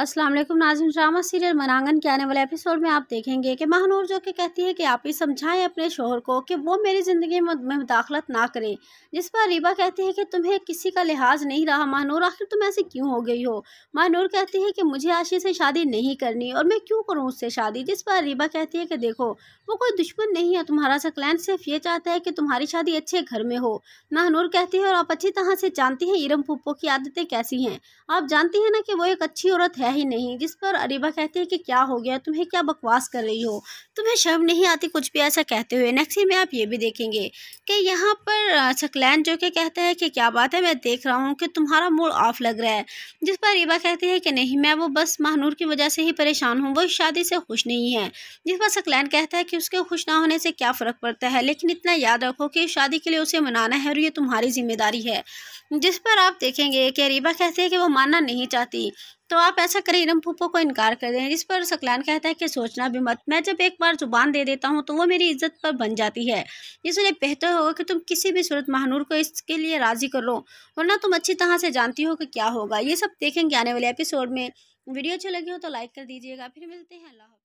Aslam Nazim drama serial मनांगन के आने वाले एपिसोड में आप देखेंगे कि महानूर जो कि कहती है कि आप ही समझाएं अपने शोहर को कि वो मेरी ज़िंदगी में मुदाखलत ना करें जिस पर रीबा कहती है कि तुम्हें किसी का लिहाज नहीं रहा महानूर आखिर तुम ऐसे क्यों हो गई हो महानूर कहती है कि मुझे आशी से शादी नहीं करनी और मैं क्यों करूँ उससे शादी जिस पर रीबा कहती है कि देखो वो कोई दुश्मन नहीं है तुम्हारा सा क्लैन सिर्फ ये चाहता है कि तुम्हारी शादी अच्छे घर में हो महानूर कहती है और आप अच्छी तरह से जानती हैं इरम पुप्पो की आदतें कैसी हैं आप जानती हैं ना कि वो एक अच्छी औरत है ही नहीं जिस पर अरिबा कहती है कि क्या हो गया तुम्हें क्या बकवास कर रही हो तुम्हें शर्म नहीं आती कुछ भी ऐसा कहते हुए नेक्स्ट में आप ये भी देखेंगे कि यहाँ पर सकलैन जो कि कहता है कि क्या बात है मैं देख रहा हूँ कि तुम्हारा मूड ऑफ लग रहा है जिस पर अरिबा कहती है कि नहीं मैं वो बस महानूर की वजह से ही परेशान हूँ वो शादी से खुश नहीं है जिस पर सकलैन कहता है कि उसके खुश ना होने से क्या फ़र्क पड़ता है लेकिन इतना याद रखो कि शादी के लिए उसे मनाना है और ये तुम्हारी जिम्मेदारी है जिस पर आप देखेंगे कि अरिबा कहते हैं कि वो मानना नहीं चाहती तो आप ऐसा करें इरम फूफो को इनकार कर दें इस पर सकलान कहता है कि सोचना भी मत मैं जब एक बार जुबान दे देता हूँ तो वो मेरी इज्जत पर बन जाती है इसलिए बेहतर होगा कि तुम किसी भी सूरत महानूर को इसके लिए राज़ी कर लो वरना तुम अच्छी तरह से जानती हो कि क्या होगा ये सब देखेंगे आने वाले एपिसोड में वीडियो अच्छी लगी हो तो लाइक कर दीजिएगा फिर मिलते हैं अल्लाह